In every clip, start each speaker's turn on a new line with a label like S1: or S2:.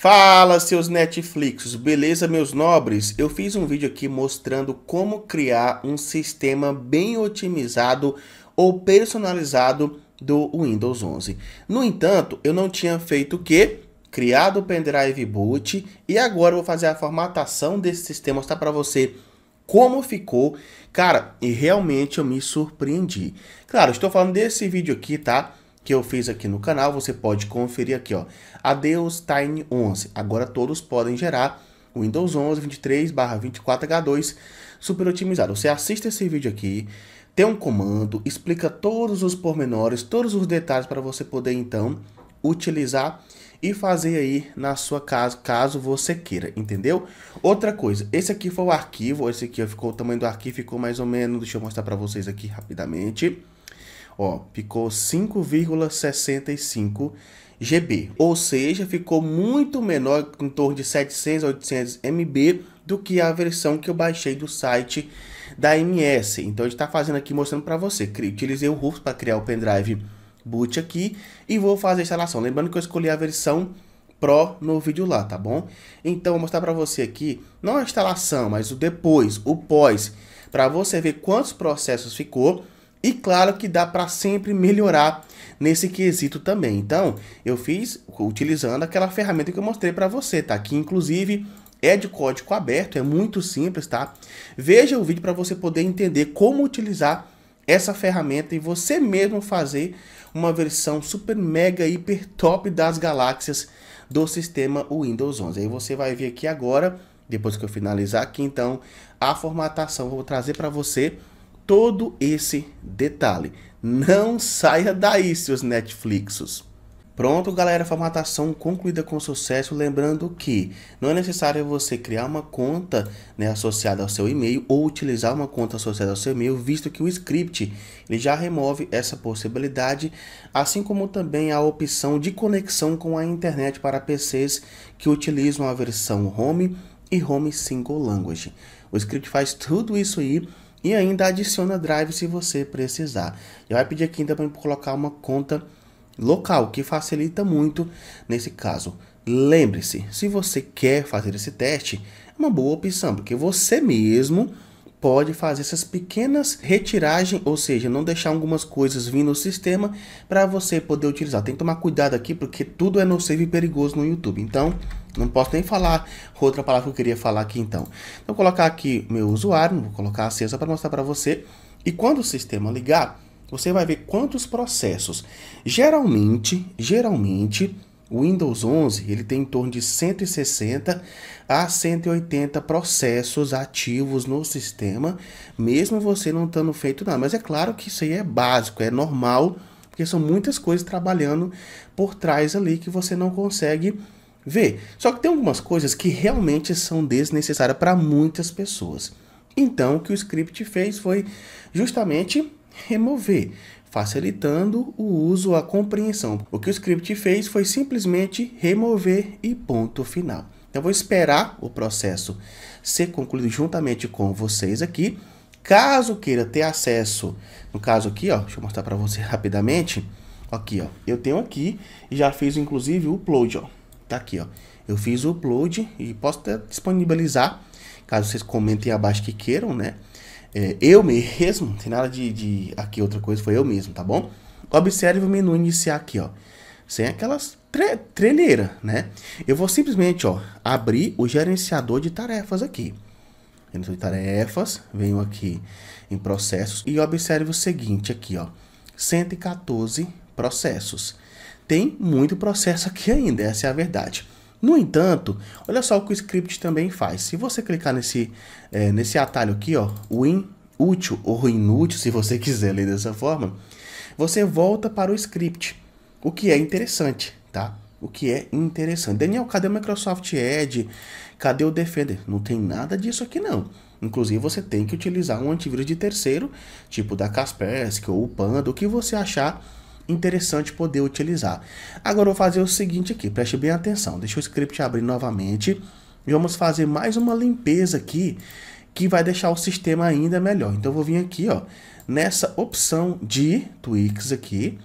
S1: Fala seus Netflix, beleza meus nobres? Eu fiz um vídeo aqui mostrando como criar um sistema bem otimizado ou personalizado do Windows 11. No entanto, eu não tinha feito o que? Criado o pendrive boot e agora eu vou fazer a formatação desse sistema, mostrar para você como ficou. Cara, e realmente eu me surpreendi. Claro, estou falando desse vídeo aqui, tá? que eu fiz aqui no canal, você pode conferir aqui, ó. Adeus Tiny 11. Agora todos podem gerar Windows 11 23/24H2 super otimizado. Você assiste esse vídeo aqui, tem um comando, explica todos os pormenores, todos os detalhes para você poder então utilizar e fazer aí na sua casa, caso você queira, entendeu? Outra coisa, esse aqui foi o arquivo, esse aqui ficou o tamanho do arquivo, ficou mais ou menos, deixa eu mostrar para vocês aqui rapidamente. Ó, ficou 5,65 GB, ou seja, ficou muito menor, em torno de 700 a 800 MB, do que a versão que eu baixei do site da MS. Então a gente está fazendo aqui mostrando para você. Utilizei o Rufus para criar o pendrive boot aqui e vou fazer a instalação. Lembrando que eu escolhi a versão Pro no vídeo lá, tá bom? Então vou mostrar para você aqui, não a instalação, mas o depois, o pós, para você ver quantos processos ficou e claro que dá para sempre melhorar nesse quesito também. Então, eu fiz utilizando aquela ferramenta que eu mostrei para você, tá? Que inclusive é de código aberto, é muito simples, tá? Veja o vídeo para você poder entender como utilizar essa ferramenta e você mesmo fazer uma versão super mega hiper top das galáxias do sistema Windows 11. Aí você vai ver aqui agora, depois que eu finalizar aqui, então, a formatação. Eu vou trazer para você todo esse detalhe. Não saia daí, seus Netflixos. Pronto, galera, formatação concluída com sucesso. Lembrando que não é necessário você criar uma conta né, associada ao seu e-mail ou utilizar uma conta associada ao seu e-mail, visto que o script ele já remove essa possibilidade, assim como também a opção de conexão com a internet para PCs que utilizam a versão Home e Home Single Language. O script faz tudo isso aí e ainda adiciona drive se você precisar. Eu vai pedir aqui também para colocar uma conta local, que facilita muito nesse caso. Lembre-se, se você quer fazer esse teste, é uma boa opção, porque você mesmo pode fazer essas pequenas retiragens, ou seja, não deixar algumas coisas vindo no sistema para você poder utilizar. Tem que tomar cuidado aqui, porque tudo é nocivo e perigoso no YouTube. Então, não posso nem falar outra palavra que eu queria falar aqui então. Então, vou colocar aqui meu usuário, vou colocar acesso para mostrar para você. E quando o sistema ligar, você vai ver quantos processos. Geralmente, geralmente, o Windows 11 ele tem em torno de 160 a 180 processos ativos no sistema, mesmo você não estando feito nada. Mas é claro que isso aí é básico, é normal, porque são muitas coisas trabalhando por trás ali que você não consegue ver. Só que tem algumas coisas que realmente são desnecessárias para muitas pessoas. Então, o que o script fez foi justamente remover, facilitando o uso, a compreensão. O que o script fez foi simplesmente remover e ponto final. Então, vou esperar o processo ser concluído juntamente com vocês aqui. Caso queira ter acesso, no caso aqui, ó, deixa eu mostrar para você rapidamente. Aqui, ó, eu tenho aqui e já fiz inclusive o upload, ó. Tá aqui, ó. Eu fiz o upload e posso até disponibilizar, caso vocês comentem abaixo que queiram, né? É, eu mesmo, tem nada de, de aqui outra coisa, foi eu mesmo, tá bom? Observe o menu iniciar aqui, ó. Sem aquelas tre né? Eu vou simplesmente, ó, abrir o gerenciador de tarefas aqui. Gerenciador de tarefas, venho aqui em processos e observe o seguinte aqui, ó. 114 processos tem muito processo aqui ainda, essa é a verdade. No entanto, olha só o que o script também faz. Se você clicar nesse, é, nesse atalho aqui, ó, win útil ou inútil, se você quiser ler dessa forma, você volta para o script, o que é interessante, tá? O que é interessante. Daniel, cadê o Microsoft Edge? Cadê o Defender? Não tem nada disso aqui não. Inclusive, você tem que utilizar um antivírus de terceiro, tipo da Kaspersky ou o Panda, o que você achar interessante poder utilizar. Agora eu vou fazer o seguinte aqui, preste bem atenção. Deixa o script abrir novamente e vamos fazer mais uma limpeza aqui que vai deixar o sistema ainda melhor. Então eu vou vir aqui, ó, nessa opção de tweaks aqui,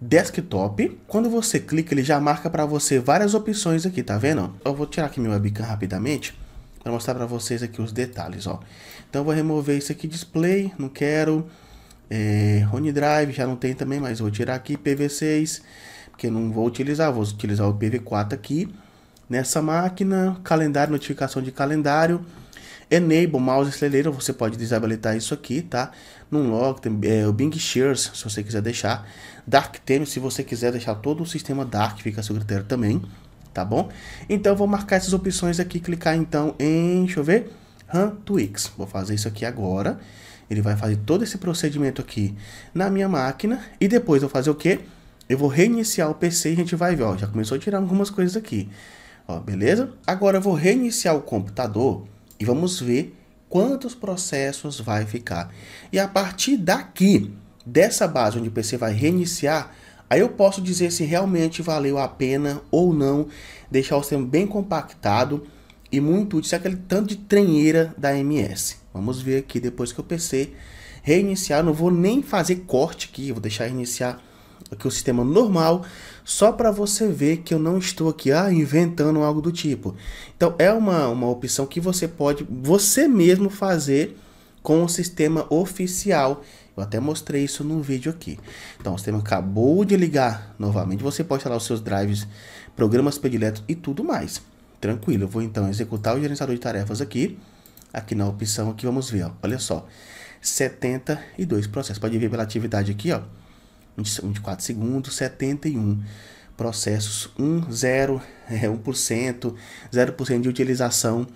S1: desktop. Quando você clica, ele já marca para você várias opções aqui, tá vendo? Eu vou tirar aqui meu webcam rapidamente para mostrar para vocês aqui os detalhes, ó. Então eu vou remover isso aqui display, não quero é, Rony Drive, já não tem também, mas vou tirar aqui PV6, porque não vou utilizar, vou utilizar o PV4 aqui nessa máquina, calendário, notificação de calendário, enable mouse celeiro, você pode desabilitar isso aqui, tá? Num log, tem, é, o Bing Shares, se você quiser deixar, Dark Theme, se você quiser deixar todo o sistema Dark, fica a seu critério também, tá bom? Então vou marcar essas opções aqui, clicar então em, deixa eu ver, RAM Twix, vou fazer isso aqui agora, ele vai fazer todo esse procedimento aqui na minha máquina e depois eu vou fazer o que? Eu vou reiniciar o PC e a gente vai ver, ó, já começou a tirar algumas coisas aqui. Ó, beleza? Agora eu vou reiniciar o computador e vamos ver quantos processos vai ficar. E a partir daqui, dessa base onde o PC vai reiniciar, Aí eu posso dizer se realmente valeu a pena ou não deixar o sistema bem compactado e muito útil, é aquele tanto de trenheira da MS. Vamos ver aqui depois que eu PC reiniciar. Não vou nem fazer corte aqui, vou deixar reiniciar aqui o sistema normal, só para você ver que eu não estou aqui ah, inventando algo do tipo. Então é uma, uma opção que você pode você mesmo fazer com o sistema oficial. Eu até mostrei isso num vídeo aqui. Então o sistema acabou de ligar novamente, você pode instalar os seus drives, programas prediletos e tudo mais. Tranquilo, eu vou então executar o gerenciador de tarefas aqui. Aqui na opção aqui vamos ver, ó, olha só, 72 processos. Pode ver pela atividade aqui, ó, 24 segundos, 71 processos, 1, 0, é, 1%, 0% de utilização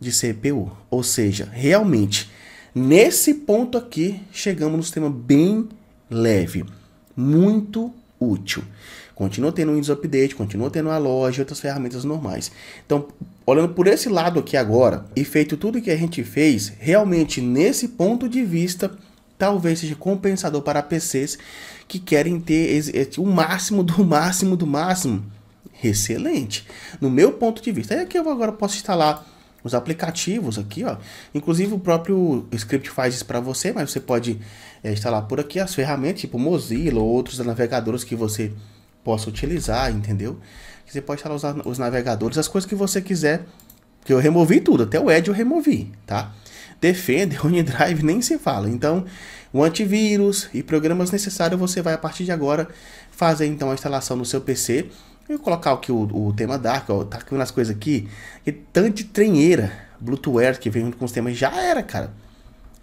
S1: de CPU. Ou seja, realmente, nesse ponto aqui, chegamos no sistema bem leve, muito útil. Continua tendo o Windows Update, continua tendo a loja e outras ferramentas normais. Então, olhando por esse lado aqui agora, e feito tudo o que a gente fez, realmente nesse ponto de vista, talvez seja compensador para PCs que querem ter o máximo do máximo do máximo. Excelente. No meu ponto de vista, é que eu agora posso instalar os aplicativos aqui, ó. Inclusive o próprio script faz isso para você, mas você pode é, instalar por aqui as ferramentas tipo Mozilla ou outros navegadores que você possa utilizar, entendeu? Você pode estar os, os navegadores, as coisas que você quiser. Que eu removi tudo, até o Edge eu removi, tá? Defender, OneDrive nem se fala. Então, o antivírus e programas necessários você vai a partir de agora fazer então a instalação no seu PC. Eu vou colocar aqui o, o tema Dark, ó, tá aqui umas coisas aqui, e tanto de trenheira, Bluetooth que vem junto com os temas, já era, cara.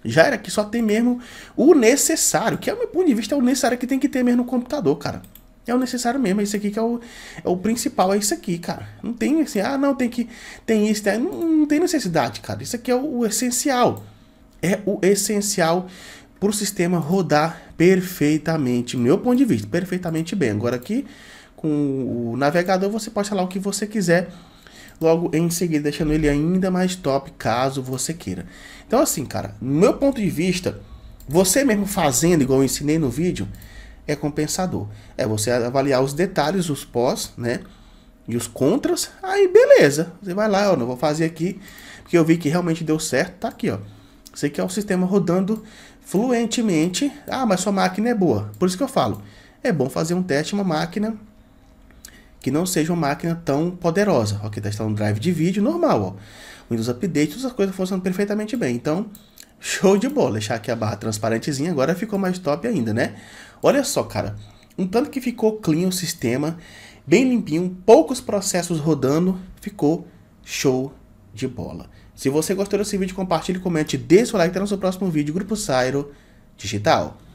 S1: Já era que só tem mesmo o necessário, que é o meu ponto de vista, é o necessário que tem que ter mesmo no computador, cara. É o necessário mesmo, é isso aqui que é o, é o principal, é isso aqui, cara. Não tem esse, assim, ah, não, tem que. Tem isso, tem, não, não tem necessidade, cara. Isso aqui é o, o essencial. É o essencial para o sistema rodar perfeitamente, meu ponto de vista, perfeitamente bem. Agora aqui, com o navegador, você pode falar o que você quiser logo em seguida, deixando ele ainda mais top, caso você queira. Então assim, cara, meu ponto de vista, você mesmo fazendo, igual eu ensinei no vídeo, é compensador. É você avaliar os detalhes, os pós, né? E os contras, aí beleza. Você vai lá, ó, não vou fazer aqui, porque eu vi que realmente deu certo, tá aqui, ó. Você quer é o sistema rodando fluentemente. Ah, mas sua máquina é boa. Por isso que eu falo, é bom fazer um teste uma máquina que não seja uma máquina tão poderosa. Aqui está instalando um drive de vídeo normal, ó. Windows Update, todas as coisas funcionam perfeitamente bem. Então, Show de bola, deixar aqui a barra transparentezinha, agora ficou mais top ainda, né? Olha só, cara, um tanto que ficou clean o sistema, bem limpinho, poucos processos rodando, ficou show de bola. Se você gostou desse vídeo, compartilhe, comente, dê seu like, até no seu próximo vídeo, Grupo Sairo Digital.